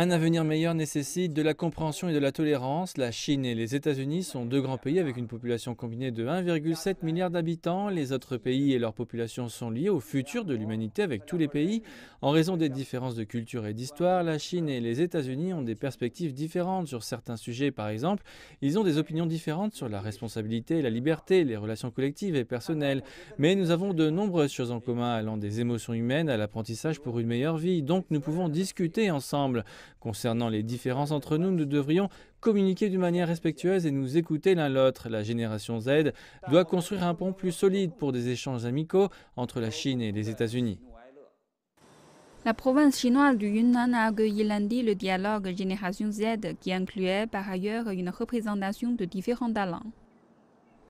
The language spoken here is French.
Un avenir meilleur nécessite de la compréhension et de la tolérance. La Chine et les États-Unis sont deux grands pays avec une population combinée de 1,7 milliard d'habitants. Les autres pays et leurs populations sont liés au futur de l'humanité avec tous les pays. En raison des différences de culture et d'histoire, la Chine et les États-Unis ont des perspectives différentes sur certains sujets. Par exemple, ils ont des opinions différentes sur la responsabilité la liberté, les relations collectives et personnelles. Mais nous avons de nombreuses choses en commun allant des émotions humaines à l'apprentissage pour une meilleure vie. Donc nous pouvons discuter ensemble. Concernant les différences entre nous, nous devrions communiquer d'une manière respectueuse et nous écouter l'un l'autre. La génération Z doit construire un pont plus solide pour des échanges amicaux entre la Chine et les États-Unis. La province chinoise du Yunnan a accueilli lundi le dialogue Génération Z qui incluait par ailleurs une représentation de différents talents.